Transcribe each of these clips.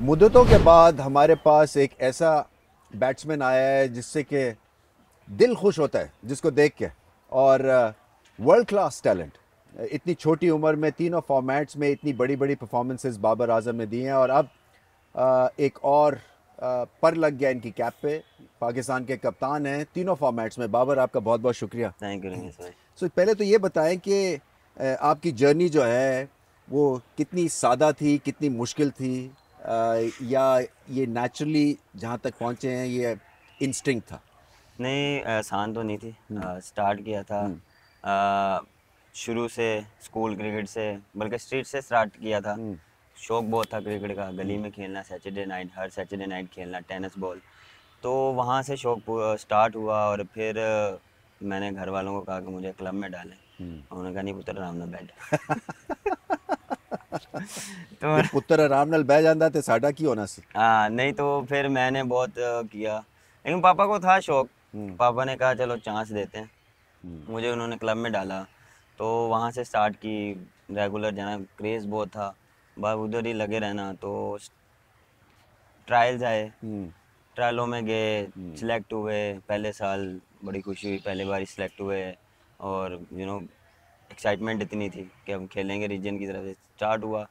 मुद्दतों के बाद हमारे पास एक ऐसा बैट्समैन आया है जिससे कि दिल खुश होता है जिसको देख के और वर्ल्ड क्लास टैलेंट इतनी छोटी उम्र में तीनों फॉर्मेट्स में इतनी बड़ी बड़ी परफॉर्मेंसेस बाबर आजम ने दी हैं और अब एक और पर लग गया इनकी कैप पे पाकिस्तान के कप्तान हैं तीनों फॉर्मेट्स में बाबर आपका बहुत बहुत शुक्रिया थैंक यू सो पहले तो ये बताएं कि आपकी जर्नी जो है वो कितनी सादा थी कितनी मुश्किल थी या ये नेचुरली जहाँ तक पहुँचे हैं ये इंस्टिंग था नहीं आसान तो नहीं थी स्टार्ट हम्म। किया था हम्म। शुरू से स्कूल क्रिकेट से बल्कि स्ट्रीट से स्टार्ट किया था हम्म। शौक बहुत था क्रिकेट का गली में खेलना सैटरडे नाइट हर सैटरडे नाइट खेलना टेनिस बॉल तो वहाँ से शौक स्टार्ट हुआ और फिर मैंने घर वालों को कहा कि मुझे क्लब में डालें उन्होंने कहा नहीं पुत्र राम ना बैठ तो ਪੁੱਤਰ ਆਰਾਮ ਨਾਲ ਬਹਿ ਜਾਂਦਾ ਤੇ ਸਾਡਾ ਕੀ ਹੋਣਾ ਸੀ हाँ नहीं तो फिर मैंने बहुत किया लेकिन पापा को था शौक हम्म। पापा ने कहा चलो चांस देते हैं हम्म। मुझे उन्होंने क्लब में डाला तो वहाँ से स्टार्ट की रेगुलर जाना क्रेज़ बहुत था बस उधर ही लगे रहना तो ट्रायल्स आए हम्म। ट्रायलों में गए सिलेक्ट हुए पहले साल बड़ी खुशी हुई पहले बार सिलेक्ट हुए और यू नो एक्साइटमेंट इतनी थी कि हम खेलेंगे रीजन की तरफ से स्टार्ट हुआ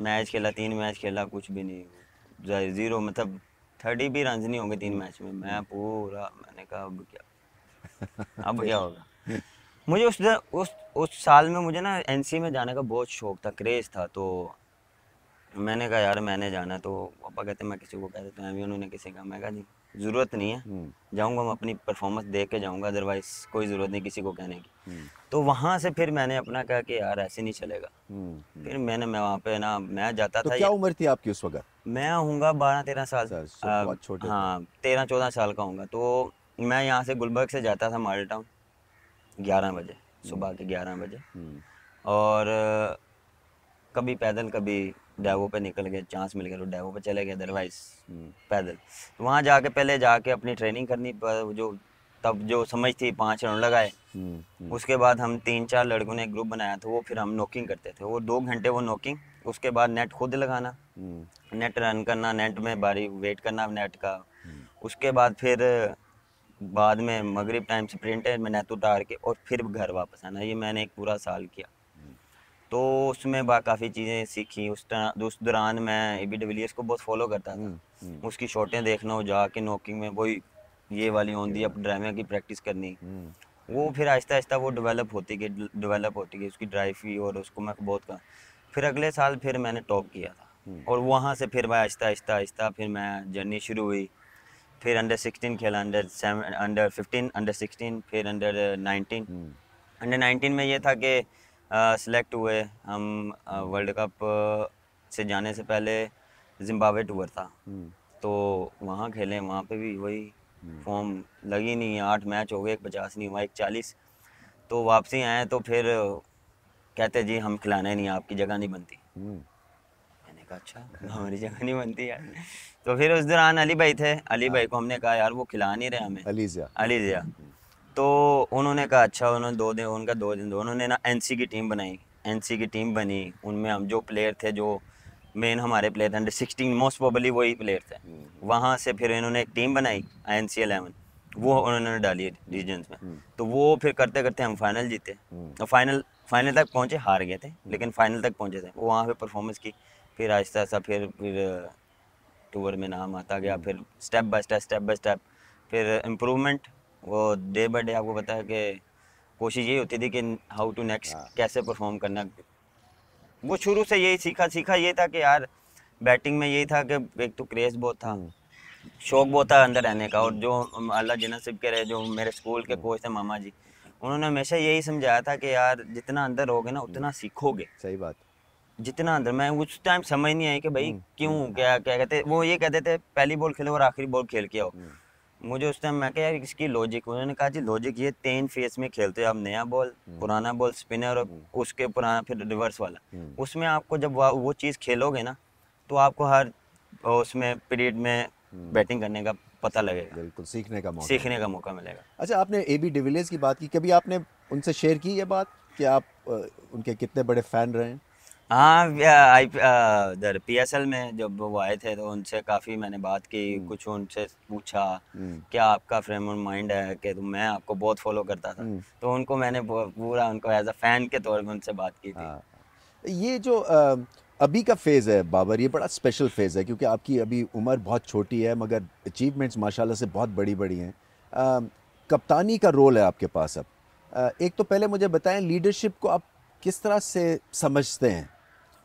मैच खेला तीन मैच खेला कुछ भी नहीं ज़ीरो मतलब थर्टी भी रन नहीं होंगे तीन मैच में मैं पूरा मैंने कहा अब क्या अब क्या होगा मुझे उस दिन उस उस साल में मुझे ना एनसी में जाने का बहुत शौक था क्रेज़ था तो मैंने कहा यार मैंने जाना तो पापा कहते मैं किसी को कह देता हूँ अभी उन्होंने किसी का मैं कहा जी ज़रूरत नहीं है हम्म। जाऊँगा मैं अपनी परफॉर्मेंस देख के जाऊंगा अदरवाइज कोई ज़रूरत नहीं किसी को कहने की हम्म। तो वहाँ से फिर मैंने अपना कहा कि यार ऐसे नहीं चलेगा हम्म, फिर मैंने मैं वहाँ पे ना मैं जाता तो था क्या उम्र थी आपकी उस वक्त मैं हूँगा बारह तेरह साल हाँ तेरह चौदह साल का हूँ तो मैं यहाँ से गुलबर्ग से जाता था मॉडल टाउन ग्यारह बजे सुबह के ग्यारह बजे और कभी पैदल कभी डेवो पे निकल गए चांस मिल गया तो डेवो पे चले गए अदरवाइज हम्म। पैदल तो वहाँ जाके पहले जाके अपनी ट्रेनिंग करनी जो तब जो समझ थी पाँच राउंड लगाए हम्म, हम्म। उसके बाद हम तीन चार लड़कों ने ग्रुप बनाया था वो फिर हम नॉकिंग करते थे वो दो घंटे वो नॉकिंग उसके बाद नेट खुद लगाना नेट रन करना नेट में बारी वेट करना नेट का उसके बाद फिर बाद में मगरिब टाइम से प्रिंटर में नेट उतार के और फिर घर वापस आना ये मैंने एक पूरा साल किया तो उसमें काफ़ी चीज़ें सीखी उस तरह उस दौरान मैं ए बी डब्ल्यूस को बहुत फॉलो करता था हम्म, हम्म। उसकी शॉटें देखना हो जाके नॉकिंग में वही ये वाली ऑन दी ड्राइविंग की प्रैक्टिस करनी हम्म। वो फिर आहिस्ता आहिस्ता वो डेवलप होती गई डेवलप होती गई उसकी ड्राइव भी और उसको मैं बहुत कर फिर अगले साल फिर मैंने टॉप किया था और वहाँ से फिर मैं आहिस्ता आहिस्ता आहिस्ता फिर मैं जर्नी शुरू हुई फिर अंडर सिक्सटीन खेला under seven under fifteen under sixteen फिर अंडर नाइनटीन अंडर नाइनटीन में ये था कि सिलेक्ट हुए हम वर्ल्ड कप से जाने से पहले जिम्बावे टूर था हम्म। तो वहाँ खेले वहाँ पे भी वही फॉर्म हम्म। लगी नहीं आठ मैच हो गए एक पचास नहीं हुआ एक चालीस तो वापसी आए तो फिर कहते जी हम खिलाने नहीं आपकी जगह नहीं बनती हम्म। मैंने कहा अच्छा हमारी जगह नहीं बनती यार तो फिर उस दौरान अली भाई थे अली हाँ। भाई को हमने कहा यार वो खिला नहीं रहे हमें अली जिया अली ज़िया तो उन्होंने कहा अच्छा उन्होंने दो दिन उनका दो दिन उन्होंने ना एन की टीम बनाई एन की टीम बनी उनमें हम जो प्लेयर थे जो मेन हमारे प्लेयर थे अंडर सिक्सटीन मोस्ट प्रोबली वही प्लेयर थे हम्म। वहाँ से फिर इन्होंने एक टीम बनाई एन सी एलेवन वो उन्होंने डाली रीजन्स में हम्म। तो वो फिर करते करते हम फाइनल जीते हम्म। तो फाइनल फाइनल तक पहुँचे हार गए थे लेकिन फाइनल तक पहुँचे थे वो वहाँ पर परफॉर्मेंस की फिर आहिस्ता आहिस्ता फिर फिर टूर में नाम आता गया फिर step by step step by step फिर इम्प्रूवमेंट वो डे बाई डे आपको पता है कि कोशिश यही होती थी कि हाउ टू नेक्स्ट कैसे परफॉर्म करना वो शुरू से यही सीखा सीखा ये था कि यार बैटिंग में यही था कि एक तो क्रेज़ बहुत था हम्म। शौक बहुत था अंदर रहने का और जो अल्लाह जिना सिब के रहे जो मेरे स्कूल के कोच हम्म। थे मामा जी उन्होंने हमेशा यही समझाया था कि यार जितना अंदर रहोगे ना उतना हम्म। सीखोगे सही बात जितना अंदर मैं उस टाइम समझ नहीं आई कि भाई क्यों क्या क्या कहते वो ये कहते थे पहली बॉल खेलो और आखिरी बॉल खेल के आओ मुझे उस टाइम मैं यार इसकी लॉजिक उन्होंने कहा जी लॉजिक ये तीन फेस में खेलते हो आप नया बॉल हम्म। पुराना बॉल स्पिनर और हम्म। उसके पुराना फिर रिवर्स वाला हम्म। उसमें आपको जब वो चीज़ खेलोगे ना तो आपको हर उसमें पीरियड में बैटिंग करने का पता लगेगा बिल्कुल सीखने का मौका सीखने का मौका मिलेगा अच्छा आपने ए बी डिविलियर्स की बात की कभी आपने उनसे शेयर की ये बात कि आप उनके कितने बड़े फ़ैन रहे हैं हाँ आई इधर पीएसएल में जब वो आए थे तो उनसे काफ़ी मैंने बात की हम्म। कुछ उनसे पूछा हम्म। क्या आपका फ्रेम ऑफ माइंड है कि तो मैं आपको बहुत फॉलो करता था हम्म। तो उनको मैंने पूरा उनको एज अ फैन के तौर पर उनसे बात की थी हाँ। ये जो अभी का फेज़ है बाबर ये बड़ा स्पेशल फेज़ है क्योंकि आपकी अभी उम्र बहुत छोटी है मगर अचीवमेंट्स माशाल्लाह से बहुत बड़ी बड़ी हैं कप्तानी का रोल है आपके पास अब एक तो पहले मुझे बताएं लीडरशिप को आप किस तरह से समझते हैं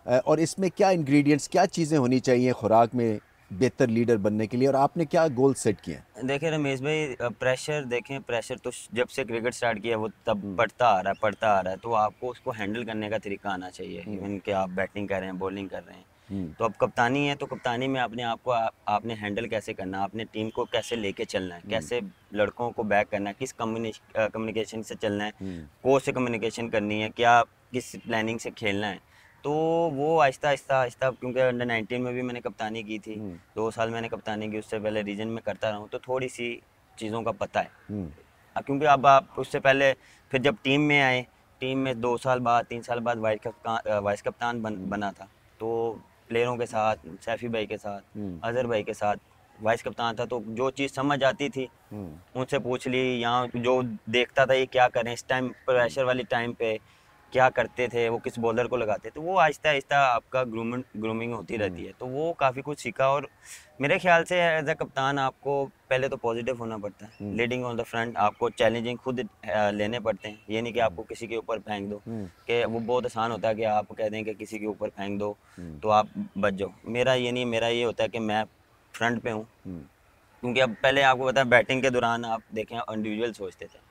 और इसमें क्या इंग्रेडिएंट्स क्या चीज़ें होनी चाहिए खुराक में बेहतर लीडर बनने के लिए और आपने क्या गोल सेट किए देखें रमेश भाई प्रेशर देखें प्रेशर तो जब से क्रिकेट स्टार्ट किया वो तब बढ़ता हम्म। आ रहा है पढ़ता आ रहा है तो आपको उसको हैंडल करने का तरीका आना चाहिए इवन हम्म। कि आप बैटिंग कर रहे हैं बॉलिंग कर रहे हैं हम्म। तो अब कप्तानी है तो कप्तानी में आपने आपको आ, आपने हैंडल कैसे करना आपने टीम को कैसे लेके चलना है कैसे लड़कों को बैक करना है किस कम्युनिकेशन से चलना है कोच से कम्युनिकेशन करनी है क्या किस प्लानिंग से खेलना है तो वो आहिस्ता आहिस्ता आहिस्ता क्योंकि अंडर नाइनटीन में भी मैंने कप्तानी की थी हम्म। दो साल मैंने कप्तानी की उससे पहले रीजन में करता रहा हूँ तो थोड़ी सी चीज़ों का पता है हम्म। क्योंकि अब आप उससे पहले फिर जब टीम में आए टीम में दो साल बाद तीन साल बाद वाइस कप्तान वाइस कप्तान बन, बना था तो प्लेयरों के साथ सैफी भाई के साथ हम्म। अजहर भाई के साथ वाइस कप्तान था तो जो चीज़ समझ आती थी उनसे पूछ ली यहाँ जो देखता था ये क्या करें इस टाइम प्रेशर वाले टाइम पे क्या करते थे वो किस बॉलर को लगाते थे तो वो आहिस्ता आहिस्ता आपका ग्रूमिंग ग्रूमिंग होती हम्म। रहती है तो वो काफ़ी कुछ सीखा और मेरे ख्याल से एज अ कप्तान आपको पहले तो पॉजिटिव होना पड़ता है लीडिंग ऑन द फ्रंट आपको चैलेंजिंग खुद लेने पड़ते हैं ये नहीं कि आपको किसी के ऊपर फेंक दो हम्म। कि वो बहुत आसान होता है कि आप कह दें कि किसी के ऊपर फेंक दो हम्म। तो आप बच जाओ मेरा ये नहीं मेरा ये होता है कि मैं फ्रंट पे हूँ क्योंकि अब पहले आपको पता है बैटिंग के दौरान आप देखें इंडिविजुअल सोचते थे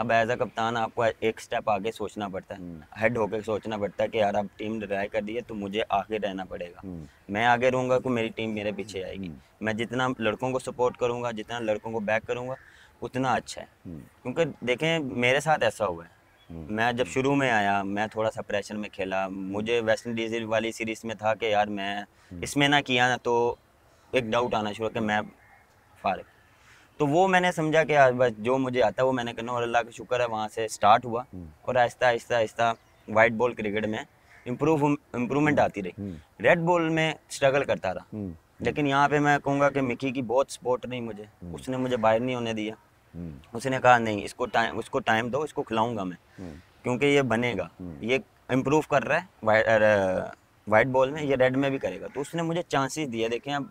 अब एज अ कप्तान आपको एक स्टेप आगे सोचना पड़ता है हेड हम्म। होकर सोचना पड़ता है कि यार अब टीम ड्राइ कर दी है तो मुझे आगे रहना पड़ेगा हम्म। मैं आगे रहूँगा तो मेरी टीम मेरे पीछे हम्म। आएगी मैं जितना लड़कों को सपोर्ट करूँगा जितना लड़कों को बैक करूँगा उतना अच्छा है क्योंकि देखें मेरे साथ ऐसा हुआ है मैं जब शुरू में आया मैं थोड़ा सा प्रेशर में खेला मुझे वेस्ट इंडीज वाली सीरीज में था कि यार मैं इसमें ना किया ना तो एक डाउट आना शुरू कि मैं फारग तो वो मैंने समझा कि हाँ, बस जो मुझे आता है वो मैंने करना और अल्लाह का शुक्र है वहाँ से स्टार्ट हुआ हम्म। और आहिस्ता आहिस्ता आहिस्ता वाइट बॉल क्रिकेट में इम्प्रूव हम्म। इम्प्रूवमेंट आती रही रेड हम्म। बॉल में स्ट्रगल करता रहा लेकिन यहाँ पे मैं कहूँगा कि मिकी की बहुत सपोर्ट नहीं मुझे उसने मुझे बाहर नहीं होने दिया उसने कहा नहीं इसको टाइम उसको टाइम दो इसको खिलाऊंगा मैं क्योंकि ये बनेगा ये इम्प्रूव कर रहा है वाइट बॉल में ये रेड में भी करेगा तो उसने मुझे चांसेस दिए देखें अब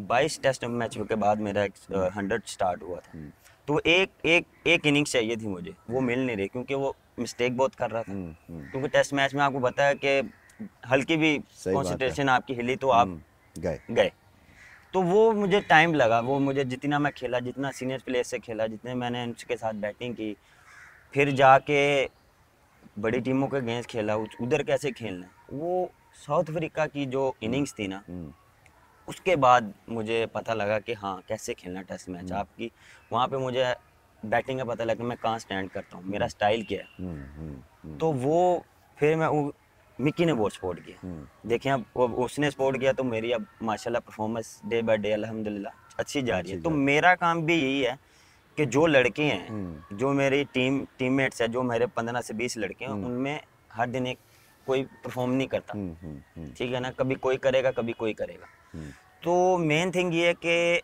बाईस टेस्ट मैचों के बाद मेरा एक हंड्रेड स्टार्ट हुआ था हम्म। तो एक एक एक इनिंग्स चाहिए थी मुझे वो मिल नहीं रही क्योंकि वो मिस्टेक बहुत कर रहा था हम्म, हम्म। क्योंकि टेस्ट मैच में आपको पता है कि हल्की भी कॉन्सेंट्रेशन आपकी हिली तो आप गए गए तो वो मुझे टाइम लगा वो मुझे जितना मैं खेला जितना सीनियर प्लेयर से खेला जितने मैंने उनके साथ बैटिंग की फिर जाके बड़ी टीमों के अगेंस्ट खेला उधर कैसे खेलना वो साउथ अफ्रीका की जो इनिंग्स थी ना उसके बाद मुझे पता लगा कि हाँ कैसे खेलना टेस्ट मैच हम्म। आपकी वहाँ पे मुझे बैटिंग का पता लगा कि मैं कहाँ स्टैंड करता हूँ मेरा स्टाइल क्या है हम्म, हम्म, तो वो फिर मैं मिक्की ने बहुत सपोर्ट किया देखिए अब उसने सपोर्ट किया तो मेरी अब माशाल्लाह परफॉर्मेंस डे बाय डे अल्हम्दुलिल्लाह अच्छी जा रही है तो मेरा काम भी यही है कि जो लड़के हैं जो मेरी टीम टीममेट्स है जो मेरे पंद्रह से बीस लड़के हैं उनमें हर दिन एक कोई परफॉर्म नहीं करता ठीक है ना कभी कोई करेगा कभी कोई करेगा तो मेन थिंग ये है कि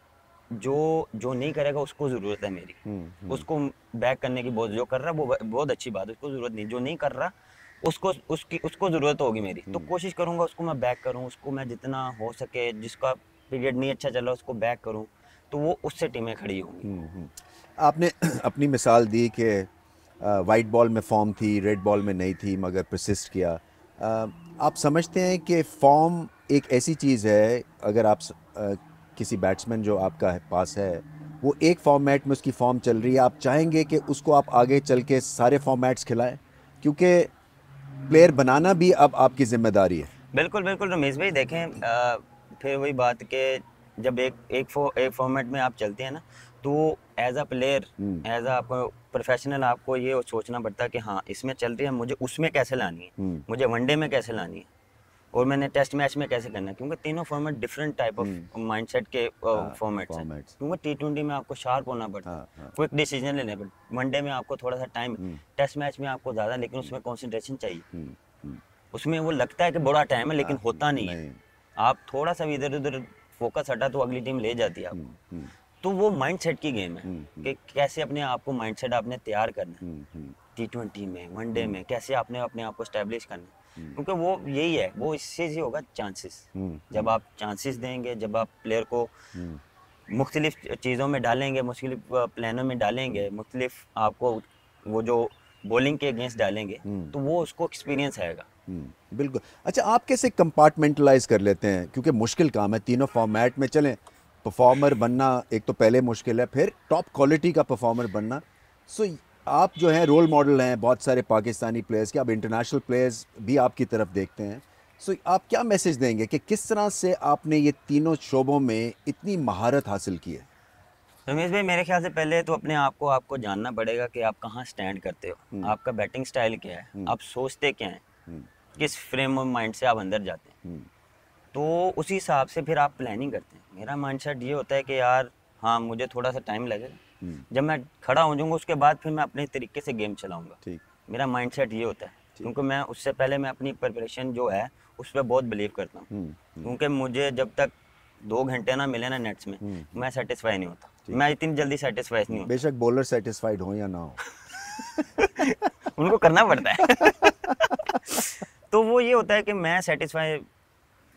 जो जो नहीं करेगा उसको ज़रूरत है मेरी हम्म, हम्म। उसको बैक करने की बहुत जो कर रहा है वो बहुत अच्छी बात है उसको ज़रूरत नहीं जो नहीं कर रहा उसको उसकी उसको ज़रूरत होगी मेरी तो हम्म। कोशिश करूँगा उसको मैं बैक करूँ उसको मैं जितना हो सके जिसका पीरियड नहीं अच्छा चला उसको बैक करूँ तो वो उससे टीमें खड़ी होंगी आपने अपनी मिसाल दी कि वाइट बॉल में फॉर्म थी रेड बॉल में नहीं थी मगर प्रसिस्ट किया आ, आप समझते हैं कि फॉर्म एक ऐसी चीज़ है अगर आप आ, किसी बैट्समैन जो आपका है, पास है वो एक फॉर्मेट में उसकी फॉर्म चल रही है आप चाहेंगे कि उसको आप आगे चल के सारे फॉर्मेट्स खिलाएं क्योंकि प्लेयर बनाना भी अब आपकी जिम्मेदारी है बिल्कुल बिल्कुल रमेश भाई देखें आ, फिर वही बात के जब एक एक फो, एक फॉर्मेट में आप चलते हैं ना तो as a player as a आपको प्रोफेशनल आपको ये सोचना पड़ता है कि हाँ इसमें चल रही है मुझे उसमें कैसे लानी है हम्म। मुझे वनडे में कैसे लानी है और मैंने टेस्ट मैच में कैसे करना है क्योंकि तीनों format different type of mindset के फॉर्मेट हाँ, हैं क्योंकि टी ट्वेंटी में आपको शार्प होना पड़ता है क्विक हाँ, डिसीजन हाँ। लेने पर वनडे में आपको थोड़ा सा टाइम टेस्ट मैच में आपको ज़्यादा लेकिन उसमें कॉन्सेंट्रेशन हम्म। चाहिए हम्म, हम्म। उसमें वो लगता है कि बड़ा टाइम है लेकिन होता नहीं है आप थोड़ा सा भी इधर उधर फोकस हटा तो अगली टीम ले जाती है आपको तो वो माइंडसेट की गेम है कि कैसे अपने आप को माइंडसेट आपने तैयार करना है टी ट्वेंटी में वनडे में कैसे आपने अपने आप को स्टैब्लिश करना है हम्म। क्योंकि वो यही है वो इससे ही होगा चांसेस हम्म, हम्म। जब आप चांसेस देंगे जब आप प्लेयर को मुख्तलिफ चीज़ों में डालेंगे मुख्तलिफ प्लानों में डालेंगे मुख्तलिफ आपको वो जो बॉलिंग के अगेंस्ट डालेंगे तो वो उसको एक्सपीरियंस आएगा बिल्कुल अच्छा आप कैसे कंपार्टमेंटलाइज कर लेते हैं क्योंकि मुश्किल काम है तीनों फॉर्मेट में चलें परफॉर्मर बनना एक तो पहले मुश्किल है फिर टॉप क्वालिटी का परफॉर्मर बनना सो आप जो हैं रोल मॉडल हैं बहुत सारे पाकिस्तानी प्लेयर्स के अब इंटरनेशनल प्लेयर्स भी आपकी तरफ देखते हैं सो so, आप क्या मैसेज देंगे कि किस तरह से आपने ये तीनों शोबों में इतनी महारत हासिल की है रमेश भाई मेरे ख्याल से पहले तो अपने आप को आपको जानना पड़ेगा कि आप कहाँ स्टैंड करते हो हम्म। आपका बैटिंग स्टाइल क्या है हम्म। आप सोचते क्या हैं हम्म। किस फ्रेम ऑफ माइंड से आप अंदर जाते हैं तो उसी हिसाब से फिर आप प्लानिंग करते हैं मेरा सेट ये होता है कि यार हाँ मुझे थोड़ा सा टाइम लगेगा हम्म। जब मैं खड़ा हो जाऊंगा उसके बाद फिर मैं अपने तरीके से गेम चलाऊंगा मेरा मेरा माइंडसेट ये होता है क्योंकि मैं उससे पहले मैं अपनी प्रिपरेशन जो है उस पर बहुत बिलीव करता हूँ हम्म, हम्म। क्योंकि मुझे जब तक दो घंटे ना मिले ना नेट्स में मैं सेटिस्फाई नहीं होता मैं इतनी जल्दी सेटिस्फाई नहीं होता बेशक बॉलर सेटिस्फाइड हो या ना हो उनको करना पड़ता है तो वो ये होता है कि मैं सेटिस्फाई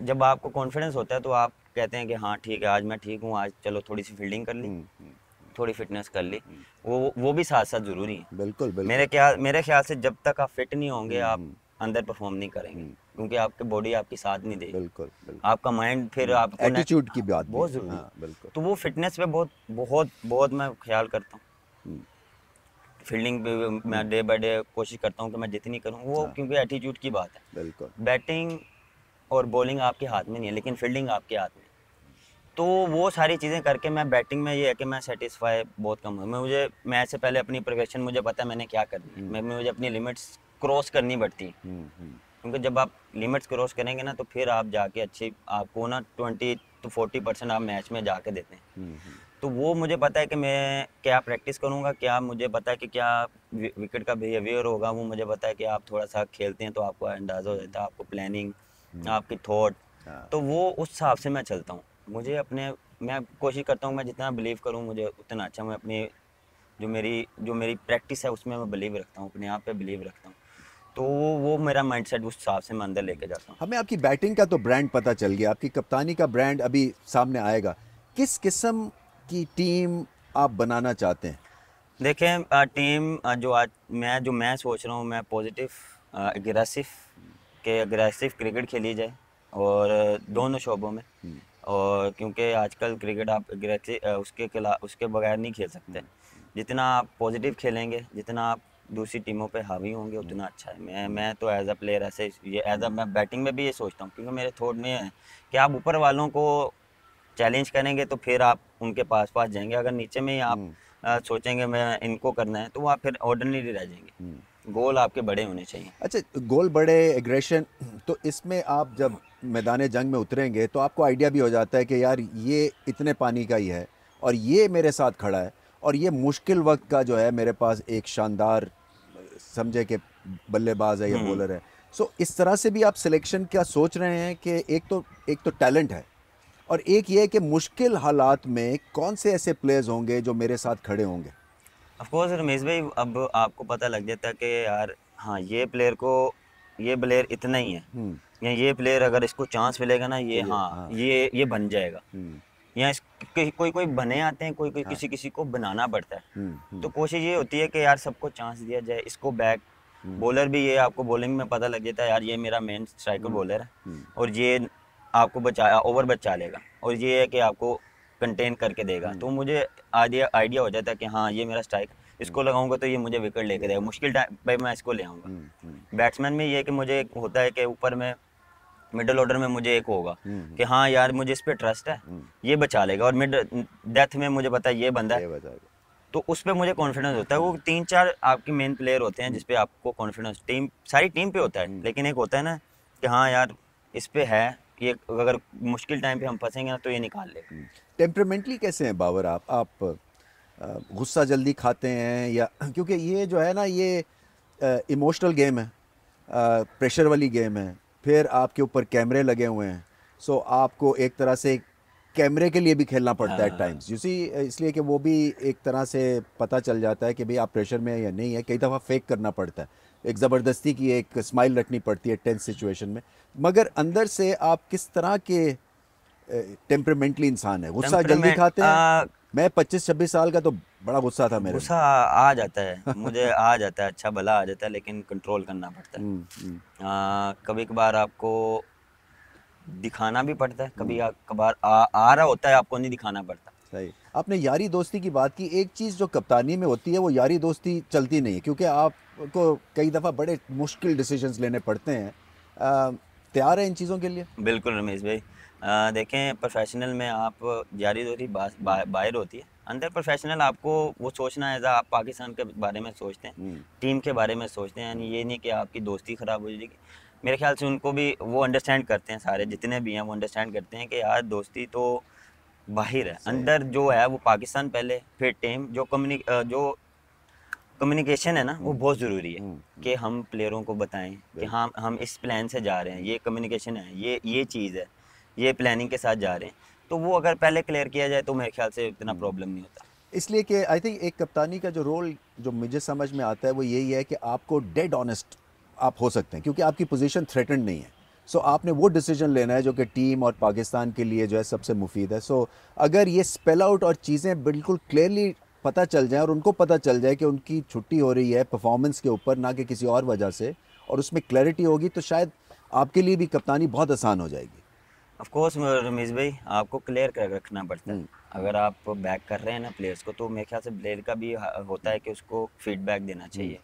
जब आपको कॉन्फिडेंस होता है तो आप कहते हैं कि हाँ ठीक है आज मैं ठीक हूँ आज चलो थोड़ी सी फील्डिंग कर ली थोड़ी फिटनेस कर ली हम्म। वो वो भी साथ साथ जरूरी है बिल्कुल, बिल्कुल मेरे ख्याल मेरे ख्याल से जब तक आप फिट नहीं होंगे आप हम्म। अंदर परफॉर्म नहीं करेंगे हम्म। क्योंकि आपकी बॉडी आपकी साथ नहीं देगी बिल्कुल, बिल्कुल आपका माइंड फिर आप एटीट्यूड की बात बहुत जरूरी हाँ, बिल्कुल तो वो फिटनेस पे बहुत बहुत बहुत मैं ख्याल करता हूँ फील्डिंग पे मैं डे बाई डे कोशिश करता हूँ कि मैं जितनी करूँ वो हाँ। क्योंकि एटीट्यूड की बात है बिल्कुल बैटिंग और बॉलिंग आपके हाथ में नहीं है लेकिन फील्डिंग आपके हाथ में तो वो सारी चीज़ें करके मैं बैटिंग में ये है कि मैं सेटिस्फाई बहुत कम हूँ मैं मुझे मैच से पहले अपनी प्रोफेशन मुझे पता है मैंने क्या करनी है हम्म। मैं मुझे अपनी लिमिट्स क्रॉस करनी पड़ती हम्म, हम्म। क्योंकि जब आप लिमिट्स क्रॉस करेंगे ना तो फिर आप जाके अच्छी आपको ना ट्वेंटी टू फोर्टी परसेंट आप मैच में जाके देते हैं तो वो मुझे पता है कि मैं क्या प्रैक्टिस करूँगा क्या मुझे पता है कि क्या विकेट का बिहेवियर होगा वो मुझे पता है कि आप थोड़ा सा खेलते हैं तो आपको अंदाज़ा हो जाता है आपको प्लानिंग आपकी थॉट हाँ। तो वो उस हिसाब से मैं चलता हूँ मुझे अपने मैं कोशिश करता हूँ मैं जितना बिलीव करूँ मुझे उतना अच्छा मैं अपने जो मेरी जो मेरी प्रैक्टिस है उसमें मैं बिलीव रखता हूँ अपने आप पे बिलीव रखता हूँ तो वो वो मेरा माइंडसेट उस हिसाब से मैं अंदर लेके जाता हूँ हमें आपकी बैटिंग का तो ब्रांड पता चल गया आपकी कप्तानी का ब्रांड अभी सामने आएगा किस किस्म की टीम आप बनाना चाहते हैं देखें टीम जो आज मैं जो मैं सोच रहा हूँ मैं पॉजिटिव एग्रेसिव के एग्रेसिव क्रिकेट खेली जाए और दोनों शोबों में हम्म। और क्योंकि आजकल क्रिकेट आप डायरेक्टली उसके खिला उसके बगैर नहीं खेल सकते जितना आप पॉजिटिव खेलेंगे जितना आप दूसरी टीमों पे हावी होंगे उतना अच्छा है मैं मैं तो एज अ प्लेयर ऐसे ये एज अ मैं बैटिंग में भी ये सोचता हूँ क्योंकि मेरे थॉट में है कि आप ऊपर वालों को चैलेंज करेंगे तो फिर आप उनके पास पास जाएंगे अगर नीचे में ही आप हम्म। सोचेंगे मैं इनको करना है तो वो आप फिर ऑर्डनरी रह जाएंगे गोल हम्म। आपके बड़े होने चाहिए अच्छा गोल बड़े एग्रेशन तो इसमें आप जब मैदान जंग में उतरेंगे तो आपको आइडिया भी हो जाता है कि यार ये इतने पानी का ही है और ये मेरे साथ खड़ा है और ये मुश्किल वक्त का जो है मेरे पास एक शानदार समझे कि बल्लेबाज है या बॉलर हम्म। है सो so, इस तरह से भी आप सिलेक्शन क्या सोच रहे हैं कि एक तो एक तो टैलेंट है और एक ये है कि मुश्किल हालात में कौन से ऐसे प्लेयर्स होंगे जो मेरे साथ खड़े होंगे ऑफ कोर्स रमेश भाई अब आपको पता लग जाता है कि यार हाँ ये प्लेयर को ये प्लेयर इतना ही है हम्म। या ये प्लेयर अगर इसको चांस मिलेगा ना ये हाँ, हाँ ये ये बन जाएगा हम्म। या कोई कोई बने आते हैं कोई कोई हाँ। किसी किसी को बनाना पड़ता है हम्म, तो कोशिश ये होती है कि यार सबको चांस दिया जाए इसको बैक बॉलर भी ये आपको बॉलिंग में पता लग जाता है यार ये मेरा मेन स्ट्राइकर बॉलर है और ये आपको बचाया ओवर बचा लेगा और ये है कि आपको कंटेन करके देगा तो मुझे आइडिया आइडिया हो जाता है कि हाँ ये मेरा स्ट्राइक इसको लगाऊंगा तो ये मुझे विकेट लेके देगा मुश्किल टाइम भाई मैं इसको ले आऊंगा बैट्समैन हम्म, हम्म। में ये कि मुझे एक होता है कि ऊपर में मिडल ऑर्डर में मुझे एक होगा हम्म, कि हाँ यार मुझे इस पर ट्रस्ट है ये बचा लेगा और मिड डेथ में मुझे पता है ये बंदा है तो उस पर मुझे कॉन्फिडेंस होता है वो तीन चार आपके मेन प्लेयर होते हैं जिसपे आपको कॉन्फिडेंस टीम सारी टीम पे होता है लेकिन एक होता है ना कि हाँ यार इस पर है ये अगर मुश्किल टाइम पे हम फंसेंगे ना तो ये निकाल लेगा टेम्परमेंटली कैसे हैं बाबर आप आप गुस्सा जल्दी खाते हैं या क्योंकि ये जो है ना ये इमोशनल गेम है प्रेशर वाली गेम है फिर आपके ऊपर कैमरे लगे हुए हैं सो आपको एक तरह से कैमरे के लिए भी खेलना पड़ता है टाइम्स यू सी इसलिए कि वो भी एक तरह से पता चल जाता है कि भाई आप प्रेशर में या नहीं है कई दफ़ा फेक करना पड़ता है एक ज़बरदस्ती की एक स्माइल रखनी पड़ती है टेंस सिचुएशन में मगर अंदर से आप किस तरह के टेम्परमेंटली इंसान है गुस्सा जल्दी खाते हैं मैं पच्चीस छब्बीस साल का तो बड़ा गुस्सा था मेरे गुस्सा आ जाता है मुझे आ जाता है अच्छा भला आ जाता है लेकिन कंट्रोल करना पड़ता है हम्म, हम्म। कभी कभार आपको दिखाना भी पड़ता है कभी हम्म। कभार आ, आ रहा होता है आपको नहीं दिखाना पड़ता सही आपने यारी दोस्ती की बात की एक चीज़ जो कप्तानी में होती है वो यारी दोस्ती चलती नहीं है क्योंकि आपको कई दफ़ा बड़े मुश्किल डिसीजन लेने पड़ते हैं तैयार है इन चीज़ों के लिए बिल्कुल रमेश भाई देखें प्रोफेशनल में आप जारी होती बाहर होती है अंदर प्रोफेशनल आपको वो सोचना है आप पाकिस्तान के बारे में सोचते हैं टीम हम्म। के बारे में सोचते हैं यानी ये नहीं कि आपकी दोस्ती ख़राब हो जाएगी मेरे ख्याल से उनको भी वो अंडरस्टैंड करते हैं सारे जितने भी हैं वो अंडरस्टैंड करते हैं कि यार दोस्ती तो बाहर है अंदर जो है वो पाकिस्तान पहले फिर टीम जो कम्युनिक जो कम्युनिकेशन है ना वो हम्म। बहुत ज़रूरी है हम्म। कि हम प्लेयरों को बताएं कि हाँ हम इस प्लान से जा रहे हैं ये कम्युनिकेशन है ये ये चीज़ है ये प्लानिंग के साथ जा रहे हैं तो वो अगर पहले क्लियर किया जाए तो मेरे ख्याल से इतना प्रॉब्लम हम्म। नहीं होता इसलिए कि आई थिंक एक कप्तानी का जो रोल जो मुझे समझ में आता है वो यही है कि आपको डेड ऑनेस्ट आप हो सकते हैं क्योंकि आपकी पोजीशन थ्रेटन नहीं है सो so, आपने वो डिसीजन लेना है जो कि टीम और पाकिस्तान के लिए जो है सबसे मुफीद है सो so, अगर ये स्पेल आउट और चीज़ें बिल्कुल क्लियरली पता चल जाए और उनको पता चल जाए कि उनकी छुट्टी हो रही है परफॉर्मेंस के ऊपर ना कि किसी और वजह से और उसमें क्लैरिटी होगी तो शायद आपके लिए भी कप्तानी बहुत आसान हो जाएगी ऑफ कोर्स रमेश भाई आपको क्लियर कर रखना पड़ता है हम्म। अगर आप बैक कर रहे हैं ना प्लेयर्स को तो मेरे ख्याल से प्लेयर का भी होता है कि उसको फीडबैक देना हम्म। चाहिए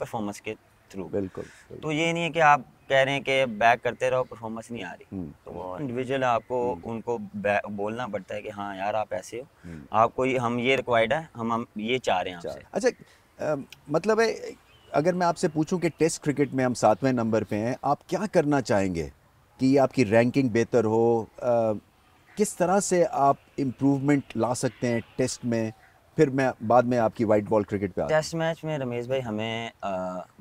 परफॉर्मेंस के थ्रू बिल्कुल तो ये नहीं है कि आप कह रहे हैं कि बैक करते रहो परफॉर्मेंस नहीं आ रही हम्म। तो वो इंडिविजुअल आपको उनको बोलना पड़ता है कि हाँ यार आप ऐसे हो आपको हम ये रिक्वायर्ड है हम हम ये चाह रहे हैं आपसे अच्छा मतलब है अगर मैं आपसे पूछूं कि टेस्ट क्रिकेट में हम सातवें नंबर पे हैं आप क्या करना चाहेंगे कि आपकी रैंकिंग बेहतर हो आ, किस तरह से आप इम्प्रूवमेंट ला सकते हैं टेस्ट में फिर मैं बाद में आपकी वाइट बॉल क्रिकेट पे टेस्ट मैच में रमेश भाई हमें आ,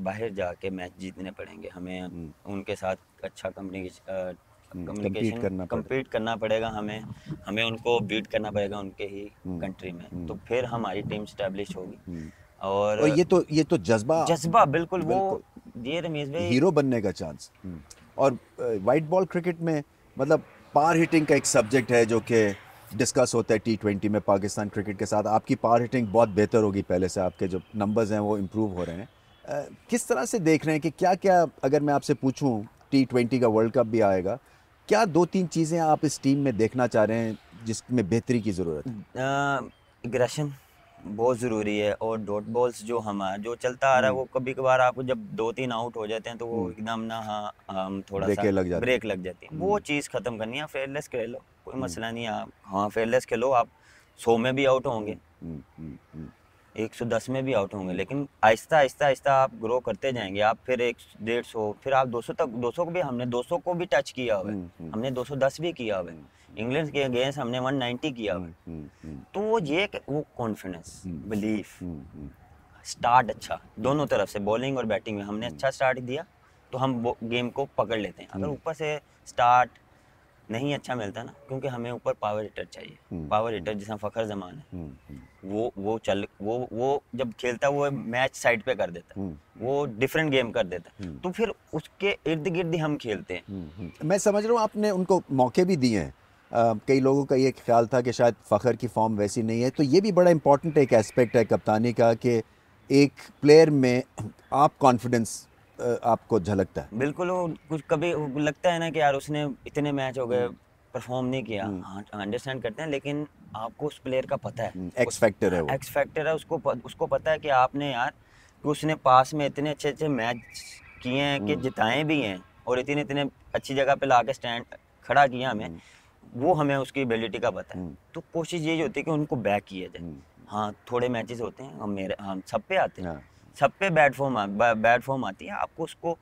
बाहर जाके मैच जीतने पड़ेंगे हमें हम्म। उनके साथ अच्छा कम्युनिकेशन हम्म, कम्युनिकेशन करना कम्पीट करना पड़ेगा हमें हमें उनको बीट करना पड़ेगा उनके ही कंट्री हम्म, में तो फिर हमारी टीम स्टैब्लिश होगी और, और ये तो ये तो जज्बा जज्बा बिल्कुल, बिल्कुल वो ये रमेश भाई हीरो बनने का चांस और वाइट बॉल क्रिकेट में मतलब पार हिटिंग का एक सब्जेक्ट है जो कि डिस्कस होता है टी ट्वेंटी में पाकिस्तान क्रिकेट के साथ आपकी पावर हिटिंग बहुत बेहतर होगी पहले से आपके जो नंबर्स हैं वो इम्प्रूव हो रहे हैं आ, किस तरह से देख रहे हैं कि क्या क्या अगर मैं आपसे पूछूं टी ट्वेंटी का वर्ल्ड कप भी आएगा क्या दो तीन चीज़ें आप इस टीम में देखना चाह रहे हैं जिसमें बेहतरी की ज़रूरत है आ, बहुत ज़रूरी है और डॉट बॉल्स जो हमारा जो चलता आ रहा है हम्म। वो कभी कभार आपको जब दो तीन आउट हो जाते हैं तो वो हम्म। एकदम ना हाँ हम थोड़ा सा लग ब्रेक लग जाती है वो हम्म। चीज़ ख़त्म करनी है फेयरलेस खेलो कोई मसला नहीं है आप हाँ फेयरलेस खेलो आप सो में भी आउट होंगे 110 में भी आउट होंगे लेकिन आहिस्ता आहिस्ता आहिस्ता आप ग्रो करते जाएंगे आप फिर एक डेढ़ सौ फिर आप 200 तक 200 को भी हमने 200 को भी टच किया हुआ हम्म, हम्म। दो हमने 210 भी किया हुआ इंग्लैंड हम्म। के अगेंस्ट हमने 190 किया हुआ तो वो ये वो कॉन्फिडेंस बिलीफ स्टार्ट अच्छा दोनों तरफ से बॉलिंग और बैटिंग में हमने अच्छा स्टार्ट दिया तो हम गेम को पकड़ लेते हैं अगर ऊपर से स्टार्ट नहीं अच्छा मिलता ना क्योंकि हमें ऊपर पावर हिटर चाहिए पावर हम्म। हिटर जिसमें फखर जमान है हम्म, हम्म। वो वो चल वो वो जब खेलता वो मैच साइड पे कर देता वो डिफरेंट गेम कर देता तो फिर उसके इर्द गिर्द हम खेलते हैं मैं समझ रहा हूँ आपने उनको मौके भी दिए हैं कई लोगों का ये ख्याल था कि शायद फ़खर की फॉर्म वैसी नहीं है तो ये भी बड़ा इंपॉर्टेंट एक एस्पेक्ट है कप्तानी का कि एक प्लेयर में आप कॉन्फिडेंस आपको झलकता अच्छा है बिल्कुल वो कुछ कभी लगता है ना कि यार उसने इतने मैच हो गए परफॉर्म हम्म। नहीं किया अंडरस्टैंड हम्म। हाँ, करते हैं लेकिन आपको उस प्लेयर का पता है एक्स हम्म, फैक्टर है एक्स फैक्टर है उसको उसको पता है कि आपने यार उसने पास में इतने अच्छे अच्छे मैच किए हैं कि जिताए भी हैं और इतने इतने अच्छी जगह पे ला स्टैंड खड़ा किया हमें वो हमें उसकी एबिलिटी का पता है तो कोशिश यही होती है कि उनको बैक किया जाए हाँ थोड़े मैचेस होते हैं हम मेरे हम सब पे आते हैं हाँ। सब पे बैड फॉर्म बैड फॉर्म आती है आपको उसको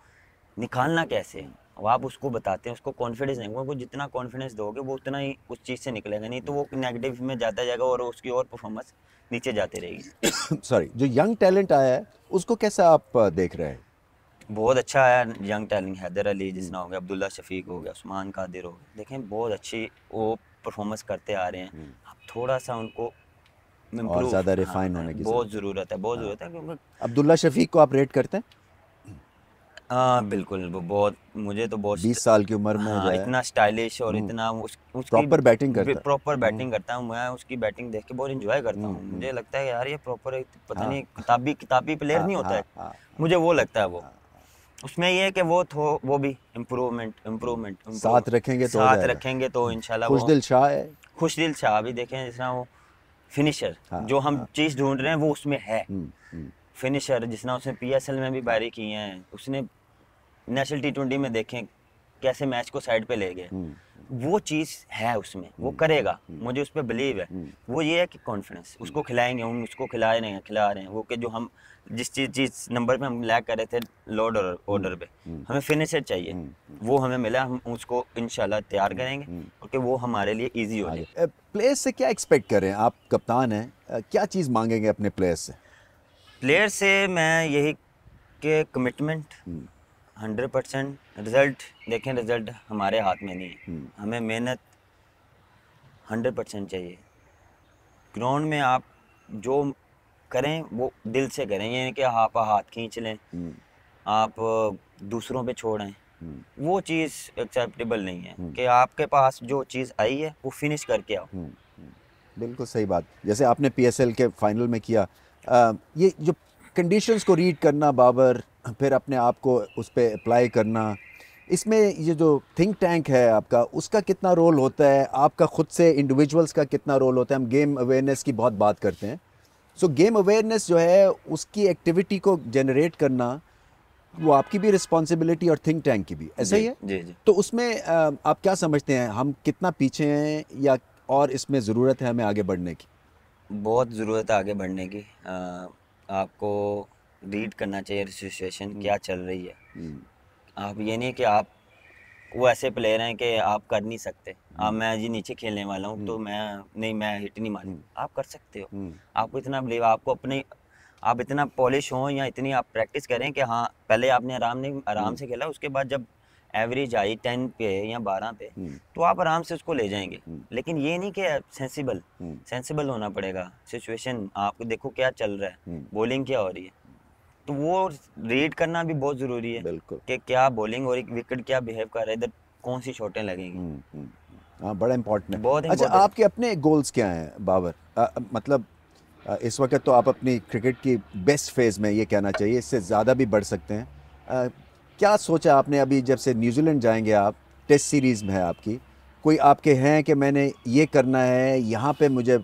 निकालना कैसे है अब आप उसको बताते हैं उसको कॉन्फिडेंस नहीं क्योंकि जितना कॉन्फिडेंस दोगे वो उतना ही उस चीज़ से निकलेगा नहीं तो वो नेगेटिव में जाता जाएगा और उसकी और परफॉर्मेंस नीचे जाती रहेगी सॉरी जो यंग टैलेंट आया है उसको कैसे आप देख रहे हैं बहुत अच्छा आया यंग टैलेंट हैदर अली हम्म। जिसना हो गया अब्दुल्ला शफीक हो गया उस्मान कादिर हो गया देखें बहुत अच्छी वो परफॉर्मेंस करते आ रहे हैं हम्म। आप थोड़ा सा उनको और ज़्यादा रिफाइन हाँ, होने की बहुत ज़रूरत है बहुत ज़रूरत है हाँ। अब्दुल्ला शफीक को आप रेट करते हैं हाँ बिल्कुल वो बहुत मुझे तो बहुत बीस साल की उम्र में हाँ, इतना स्टाइलिश और हम्म। इतना उस, उसकी प्रॉपर बैटिंग करता है प्रॉपर हम्म। बैटिंग करता हूँ मैं उसकी बैटिंग देख के बहुत एंजॉय करता हूँ हम्म, मुझे लगता है यार ये प्रॉपर पता हाँ, नहीं किताबी किताबी प्लेयर हाँ, नहीं होता हाँ, है हाँ, हाँ, मुझे वो लगता है वो हाँ, उसमें ये है कि वो थो वो भी इम्प्रूवमेंट इम्प्रूवमेंट साथ रखेंगे तो साथ रखेंगे तो इनशाला खुश दिल शाह है खुश दिल शाह भी देखें जिस वो फिनिशर हाँ, जो हम हाँ, चीज ढूंढ रहे हैं वो उसमें है फिनिशर हम्म, हम्म। जिसने उसने एल में भी बारी की है उसने नेशनल टी ट्वेंटी में देखें कैसे मैच को साइड पे ले गए हम्म। वो चीज़ है उसमें वो हम्म, करेगा हम्म, हम्म, मुझे उस पर बिलीव है वो ये है कि कॉन्फिडेंस उसको खिलाएंगे हम उसको खिला रहे हैं खिला रहे हैं वो कि जो हम जिस चीज जिस नंबर पे हम लैक कर रहे थे लॉर्ड ऑर्डर पे हमें फिनिशर चाहिए वो हमें मिला हम उसको इनशाला तैयार करेंगे क्योंकि वो हमारे लिए ईजी हो जाए प्लेयर्स से क्या एक्सपेक्ट करें आप कप्तान हैं क्या चीज़ मांगेंगे अपने प्लेयर से प्लेयर से मैं यही के कमिटमेंट हंड्रेड परसेंट रिजल्ट देखें रिजल्ट हमारे हाथ में नहीं है हम्म। हमें मेहनत हंड्रेड परसेंट चाहिए ग्राउंड में आप जो करें वो दिल से करें यानी कि आप हाथ खींच लें हम्म। आप दूसरों पे छोड़ें हम्म। वो चीज़ एक्सेप्टेबल नहीं है कि आपके पास जो चीज़ आई है वो फिनिश करके आओ बिल्कुल सही बात जैसे आपने पीएसएल के फाइनल में किया आ, ये जो कंडीशंस को रीड करना बाबर फिर अपने आप को उस पर अप्लाई करना इसमें ये जो थिंक टैंक है आपका उसका कितना रोल होता है आपका ख़ुद से इंडिविजुअल्स का कितना रोल होता है हम गेम अवेयरनेस की बहुत बात करते हैं सो गेम अवेयरनेस जो है उसकी एक्टिविटी को जनरेट करना वो आपकी भी रिस्पॉन्सिबिलिटी और थिंक टैंक की भी ऐसा ही है जी जी तो उसमें आप क्या समझते हैं हम कितना पीछे हैं या और इसमें ज़रूरत है हमें आगे बढ़ने की बहुत ज़रूरत है आगे बढ़ने की आ, आपको रीड करना चाहिए सिचुएशन हम्म। क्या चल रही है हम्म। आप ये नहीं कि आप वो ऐसे प्लेयर हैं कि आप कर नहीं सकते हम्म। आप मैं जी नीचे खेलने वाला हूँ तो मैं नहीं मैं हिट नहीं मारूँ आप कर सकते हो आपको इतना बिलीव आपको अपने आप इतना पॉलिश हो या इतनी आप प्रैक्टिस करें कि हाँ पहले आपने आराम नहीं आराम से खेला उसके बाद जब एवरेज आई टेन पे या बारह पे तो आप आराम से उसको ले जाएंगे लेकिन ये नहीं कि सेंसिबल सेंसिबल होना पड़ेगा सिचुएशन आप देखो क्या चल रहा है बॉलिंग क्या हो रही है तो वो रीड करना भी बहुत जरूरी है कि क्या बॉलिंग और विकेट क्या बिहेव कर रहा है इधर कौन सी शॉटें लगेंगी हम्म, हम्म, हम्म। हाँ बड़ा इम्पोर्टेंट है बहुत अच्छा आपके अपने गोल्स क्या हैं बाबर मतलब आ, इस वक्त तो आप अपनी क्रिकेट की बेस्ट फेज में ये कहना चाहिए इससे ज़्यादा भी बढ़ सकते हैं आ, क्या सोचा आपने अभी जब से न्यूजीलैंड जाएंगे आप टेस्ट सीरीज़ में है आपकी कोई आपके हैं कि मैंने ये करना है यहाँ पे मुझे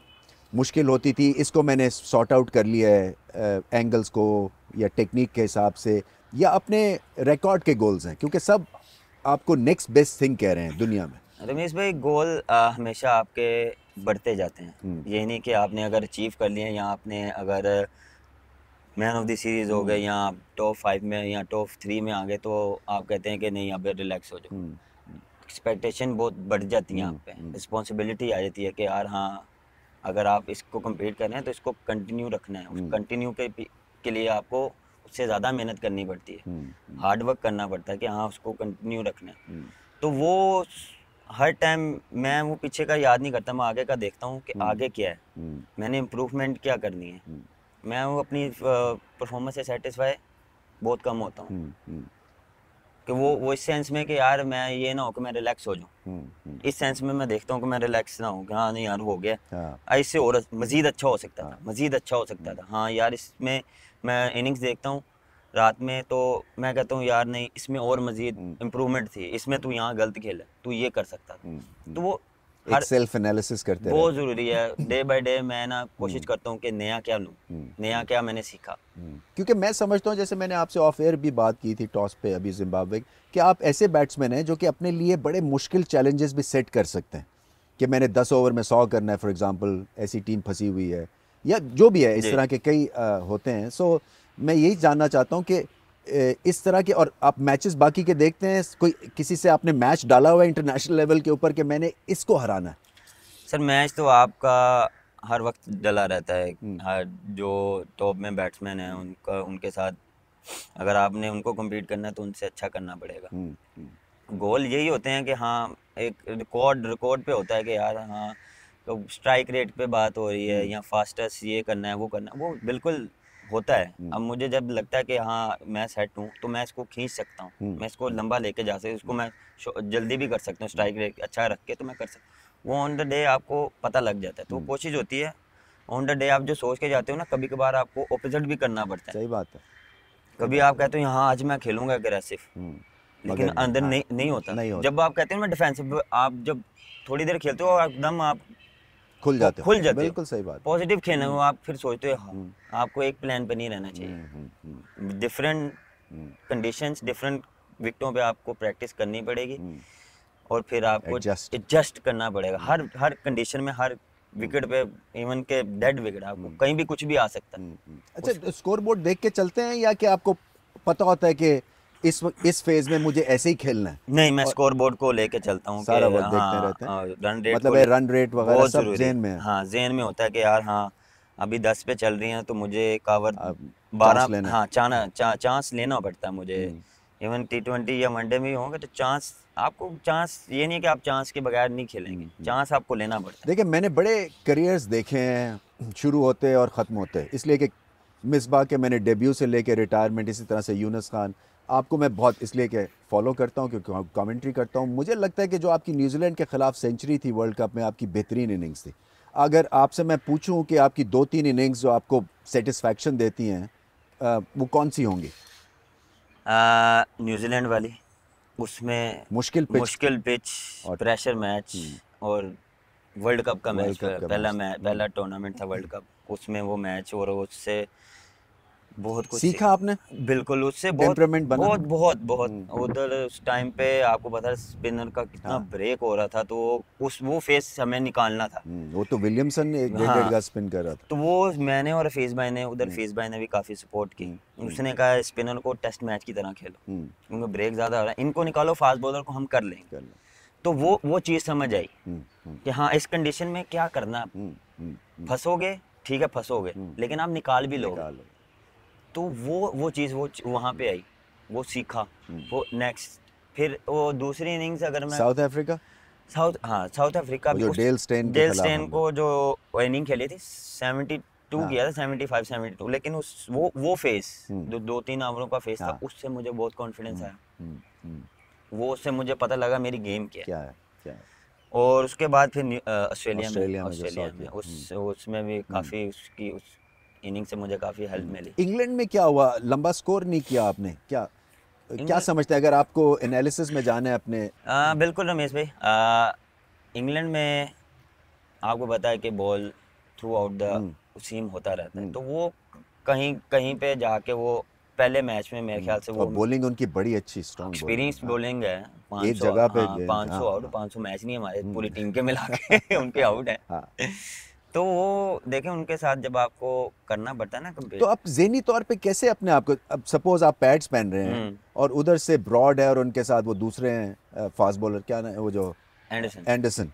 मुश्किल होती थी इसको मैंने सॉर्ट आउट कर लिया है एंगल्स को या टेक्निक के हिसाब से या अपने रिकॉर्ड के गोल्स हैं क्योंकि सब आपको नेक्स्ट बेस्ट थिंग कह रहे हैं दुनिया में रमेश भाई गोल आ, हमेशा आपके बढ़ते जाते हैं हम्म। ये नहीं कि आपने अगर अचीव कर लिए या आपने अगर मैन ऑफ द सीरीज हो गए हम्म। या आप टॉप फाइव में या टॉप थ्री में आ गए तो आप कहते हैं कि नहीं अब रिलैक्स हो जाओ एक्सपेक्टेशन हम्म। बहुत बढ़ जाती है आप पे रिस्पॉन्सिबिलिटी आ जाती है कि यार हाँ अगर आप इसको कम्प्लीट कर रहे हैं तो इसको कंटिन्यू रखना है कंटिन्यू के उसके लिए आपको उससे ज़्यादा मेहनत करनी पड़ती है हार्ड हम्म, वर्क हम्म। करना पड़ता है कि हाँ उसको कंटिन्यू रखना है हम्म। तो वो हर टाइम मैं वो पीछे का याद नहीं करता मैं आगे का देखता हूँ कि आगे क्या है मैंने इम्प्रूवमेंट क्या करनी है मैं वो अपनी परफॉर्मेंस से सेटिस्फाई बहुत कम होता हूँ कि वो वो इस सेंस में कि यार मैं ये ना हो कि मैं रिलैक्स हो जाऊँ हम्म, हम्म। इस सेंस में मैं देखता हूँ कि मैं रिलैक्स ना हूँ कि हाँ नहीं यार हो गया हाँ। इससे और मज़ीद अच्छा हो सकता था हाँ। मज़ीद अच्छा हो सकता हम्म। था हाँ यार इसमें मैं इनिंग्स देखता हूँ रात में तो मैं कहता हूँ यार नहीं इसमें और मज़ीद इम्प्रूवमेंट थी इसमें तू यहाँ गलत खेला तू ये कर सकता था तो वो हर सेल्फ एनालिसिस करते हैं बहुत जरूरी है डे बाय डे मैं ना कोशिश हम्म। करता हूँ कि नया क्या लूँ हम्म। नया क्या मैंने सीखा हम्म। क्योंकि मैं समझता हूँ जैसे मैंने आपसे ऑफ एयर भी बात की थी टॉस पे अभी जिम्बाब्वे कि आप ऐसे बैट्समैन हैं जो कि अपने लिए बड़े मुश्किल चैलेंजेस भी सेट कर सकते हैं कि मैंने दस ओवर में सौ करना है फॉर एग्जाम्पल ऐसी टीम फंसी हुई है या जो भी है इस तरह के कई होते हैं सो मैं यही जानना चाहता हूँ कि इस तरह के और आप मैचेस बाकी के देखते हैं कोई किसी से आपने मैच डाला हुआ है इंटरनेशनल लेवल के ऊपर कि मैंने इसको हराना है सर मैच तो आपका हर वक्त डला रहता है हम्म। हर जो टॉप में बैट्समैन है उनका उनके साथ अगर आपने उनको कम्पीट करना है तो उनसे अच्छा करना पड़ेगा गोल हम्म, हम्म। यही होते हैं कि हाँ एक रिकॉर्ड रिकॉर्ड पे होता है कि यार हाँ तो स्ट्राइक रेट पे बात हो रही है या फास्टेस्ट ये करना है वो करना है वो बिल्कुल होता है हम्म। अब मुझे जब लगता है कि हाँ मैं सेट हूँ तो मैं इसको खींच सकता हूँ हम्म। मैं इसको लंबा लेके जा सकता इसको मैं जल्दी भी कर सकता हूँ स्ट्राइक रेट अच्छा रख के तो मैं कर सकता वो ऑन द डे आपको पता लग जाता है तो हम्म। कोशिश होती है ऑन द डे आप जो सोच के जाते हो ना कभी कभार आपको ऑपोजिट भी करना पड़ता है सही बात है कभी आप कहते हो यहाँ आज मैं खेलूंगा अग्रेसिव लेकिन अंदर हाँ, नहीं नहीं होता नहीं जब आप कहते हो ना डिफेंसिव आप जब थोड़ी देर खेलते हो और एकदम आप खुल जाते खुल जाते बिल्कुल सही बात पॉजिटिव खेलने को आप फिर सोचते हो हाँ, हम्म। आपको एक प्लान पे नहीं रहना चाहिए डिफरेंट कंडीशन डिफरेंट विकटों पे आपको प्रैक्टिस करनी पड़ेगी हम्म। और फिर आपको एडजस्ट करना पड़ेगा हर हम्म। हर कंडीशन में हर विकेट पे इवन के डेड विकेट आपको कहीं भी कुछ भी आ सकता है अच्छा स्कोर तो बोर्ड देख के चलते हैं या कि आपको पता होता है कि इस इस फेज में मुझे ऐसे ही खेलना है नहीं मैं स्कोर बोर्ड को लेके चलता हूँ सारा वक्त देखते हाँ, रहते हैं रन रेट मतलब रन रेट वगैरह सब जेन में हाँ जेन में होता है कि यार हाँ अभी दस पे चल रही हैं तो मुझे एक बारह हाँ चाना चा, चांस लेना पड़ता है मुझे इवन टी ट्वेंटी या वनडे में होंगे तो चांस आपको चांस ये नहीं कि आप चांस के बगैर नहीं खेलेंगे चांस हम्म, हम्म। आपको लेना पड़ता है देखिए मैंने बड़े करियर्स देखे हैं शुरू होते और ख़त्म होते इसलिए कि मिसबा के मैंने डेब्यू से लेके रिटायरमेंट इसी तरह से यूनस खान आपको मैं बहुत इसलिए के फॉलो करता हूँ क्योंकि कमेंट्री करता हूँ मुझे लगता है कि जो आपकी न्यूजीलैंड के ख़िलाफ़ सेंचुरी थी वर्ल्ड कप में आपकी बेहतरीन इनिंग्स थी अगर आपसे मैं पूछूं कि आपकी दो तीन इनिंग्स जो आपको सेटिस्फैक्शन देती हैं वो कौन सी होंगी न्यूजीलैंड वाली उसमें मुश्किल पिच मुश्किल पिच और प्रेशर हम्म। मैच और वर्ल्ड कप का मैच पहला मैच पहला टूर्नामेंट था वर्ल्ड कप उसमें वो मैच और उससे बहुत कुछ सीखा आपने बिल्कुल उससे बहुत बना बहुत बहुत बहुत हम्म। उधर उस टाइम पे आपको पता है स्पिनर का कितना हाँ। ब्रेक हो रहा था तो उस वो फेस हमें निकालना था हम्म, वो तो विलियमसन ने एक हाँ। का स्पिन कर रहा था तो वो मैंने और फेस भाई ने उधर फेस हम्म। भाई ने भी काफी सपोर्ट की उसने कहा स्पिनर को टेस्ट मैच की तरह खेलो क्योंकि ब्रेक ज्यादा हो रहा है इनको निकालो फास्ट बॉलर को हम कर लें तो वो वो चीज समझ आई कि हाँ इस कंडीशन में क्या करना फंसोगे ठीक है फंसोगे लेकिन आप निकाल भी लोगे तो वो वो चीज़ वो वहाँ पे आई वो सीखा हम्म। वो नेक्स्ट फिर वो दूसरी इनिंग्स अगर मैं साउथ अफ्रीका साउथ हाँ साउथ अफ्रीका जो डेल स्टेन डेल स्टेन को जो इनिंग खेली थी सेवेंटी टू हाँ। किया था सेवेंटी फाइव सेवेंटी टू लेकिन उस वो वो फेस जो हम्म। दो तीन ओवरों का फेस था हाँ। उससे मुझे बहुत कॉन्फिडेंस हम्म, आया वो उससे मुझे पता लगा मेरी गेम क्या है क्या है और उसके बाद फिर ऑस्ट्रेलिया में ऑस्ट्रेलिया में उस उसमें भी काफ़ी उसकी उस इनिंग से मुझे काफ़ी हेल्प hmm. मिली इंग्लैंड में क्या हुआ लंबा स्कोर नहीं किया आपने क्या क्या समझते हैं अगर आपको एनालिसिस में जाना है अपने आ, बिल्कुल रमेश भाई इंग्लैंड में आपको पता है कि ball through out the seam होता रहता है hmm. तो वो कहीं कहीं पे जाके वो पहले मैच में मेरे hmm. ख्याल से वो बॉलिंग उनकी बड़ी अच्छी स्ट्रॉन्ग एक्सपीरियंस बॉलिंग है हाँ। पाँच सौ आउट हाँ, पाँच सौ मैच हाँ, नहीं हमारे पूरी टीम के मिला के उनके आउट है तो वो देखें उनके साथ जब आपको करना पड़ता है ना कंपेयर तो आप जहनी तौर पे कैसे अपने आप को अब सपोज आप पैड्स पहन रहे हैं हम्म। और उधर से ब्रॉड है और उनके साथ वो दूसरे हैं फास्ट बॉलर क्या ना है वो जो एंडरसन एंडरसन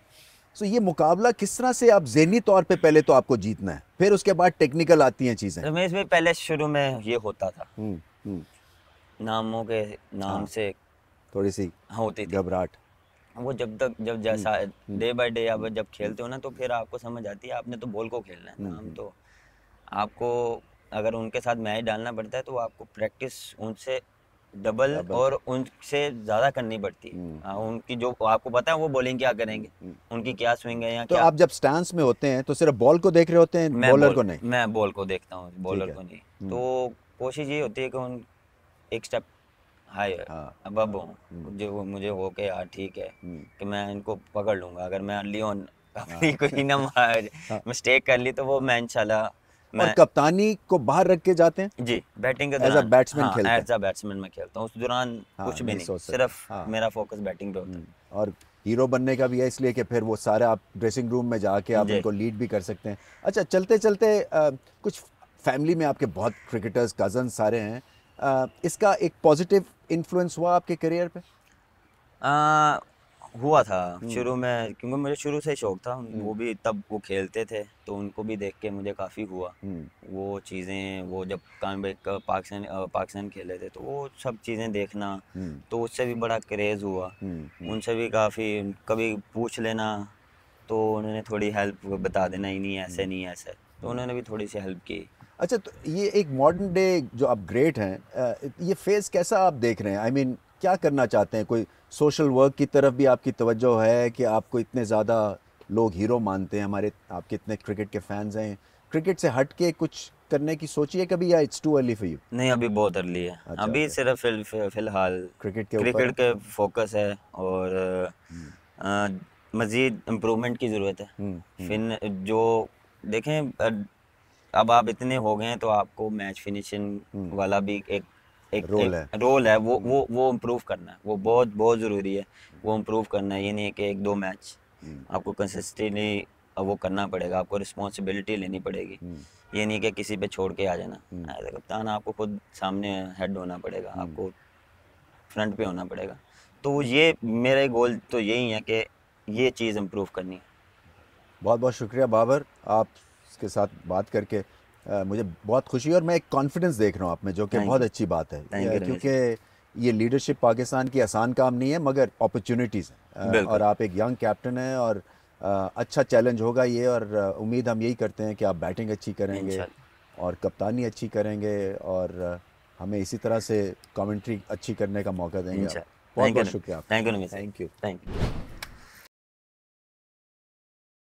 सो ये मुकाबला किस तरह से आप जहनी तौर पे पहले तो आपको जीतना है फिर उसके बाद टेक्निकल आती हैं चीज़ें रमेश भाई पहले शुरू में ये होता था हम्म, हम्म। नामों के नाम हाँ। से थोड़ी सी होती थी घबराहट वो जब तक जब जैसा डे बाय डे आप जब खेलते हो ना तो फिर आपको समझ आती है आपने तो बॉल को खेलना है हम्म, हम हम्म। तो आपको अगर उनके साथ मैच डालना पड़ता है तो आपको प्रैक्टिस उनसे डबल और उनसे ज़्यादा करनी पड़ती है हम्म, हाँ, उनकी जो आपको पता है वो बॉलिंग क्या करेंगे उनकी क्या स्विंग है या तो क्या? आप जब स्टांस में होते हैं तो सिर्फ बॉल को देख रहे होते हैं बॉलर को नहीं मैं बॉल को देखता हूँ बॉलर को नहीं तो कोशिश ये होती है कि उन एक स्टेप हायर हाँ, अब हूँ जो मुझे हो के यार हाँ, ठीक है कि मैं इनको पकड़ लूंगा अगर मैं लियोन अपनी हाँ। कोई ना मिस्टेक हाँ। कर ली तो वो मैं इंशाल्लाह और कप्तानी को बाहर रख के जाते हैं जी बैटिंग के दौरान बैट्समैन हाँ, खेलते हैं एज अ बैट्समैन मैं खेलता हूं उस दौरान हाँ, कुछ भी नहीं, सिर्फ मेरा फोकस बैटिंग पे होता है हम्म, और हीरो बनने का भी है इसलिए कि फिर वो सारे आप ड्रेसिंग रूम में जाके आप उनको लीड भी कर सकते हैं अच्छा चलते चलते आ, कुछ फैमिली में आपके बहुत क्रिकेटर्स कजन सारे हैं आ, इसका एक पॉजिटिव इन्फ्लुएंस हुआ आपके करियर पे आ, हुआ था हम्म। शुरू में क्योंकि मुझे शुरू से शौक था हम्म। वो भी तब वो खेलते थे तो उनको भी देख के मुझे काफ़ी हुआ हम्म। वो चीज़ें वो जब पाकिस्तान पाकिस्तान खेले थे तो वो सब चीज़ें देखना तो उससे भी बड़ा क्रेज़ हुआ उनसे भी काफ़ी कभी पूछ लेना तो उन्होंने थोड़ी हेल्प बता देना ही नहीं ऐसे नहीं ऐसे तो उन्होंने भी थोड़ी सी हेल्प की अच्छा तो ये एक मॉडर्न डे जो आप ग्रेट हैं ये फेज़ कैसा आप देख रहे हैं आई I मीन mean, क्या करना चाहते हैं कोई सोशल वर्क की तरफ भी आपकी तवज्जो है कि आपको इतने ज़्यादा लोग हीरो मानते हैं हमारे आपके इतने क्रिकेट के फैंस हैं क्रिकेट से हट के कुछ करने की सोचिए कभी या it's too early for you नहीं अभी बहुत अर्ली है अच्छा, अभी अच्छा। सिर्फ फिलहाल फिल क्रिकेट के क्रिकेट के फोकस है और हम्म। मजीद इम्प्रूवमेंट की ज़रूरत है हम्म, हम्म। फिर जो देखें अब आप इतने हो गए हैं तो आपको मैच हम्म। फिनिशिंग वाला भी एक एक रोल है रोल है वो हम्म। वो वो इम्प्रूव करना है वो बहुत बहुत ज़रूरी है वो इम्प्रूव करना है ये नहीं है कि एक दो मैच हम्म। आपको कंसिस्टेंटली वो करना पड़ेगा आपको रिस्पॉन्सिबिलिटी लेनी पड़ेगी ये नहीं कि किसी पे छोड़ के आ जाना एज कप्तान आपको खुद सामने हेड होना पड़ेगा आपको फ्रंट पे होना पड़ेगा तो ये मेरे गोल तो यही है कि ये चीज़ इम्प्रूव करनी है बहुत बहुत शुक्रिया बाबर आप उसके साथ बात करके आ, मुझे बहुत खुशी और मैं एक कॉन्फिडेंस देख रहा हूँ आप में जो कि बहुत अच्छी बात है क्योंकि ये लीडरशिप पाकिस्तान की आसान काम नहीं है मगर अपॉर्चुनिटीज़ हैं और आप एक यंग कैप्टन हैं और आ, अच्छा चैलेंज होगा ये और उम्मीद हम यही करते हैं कि आप बैटिंग अच्छी करेंगे और कप्तानी अच्छी करेंगे और हमें इसी तरह से कमेंट्री अच्छी करने का मौका देंगे बहुत बहुत शुक्रिया थैंक यू थैंक यू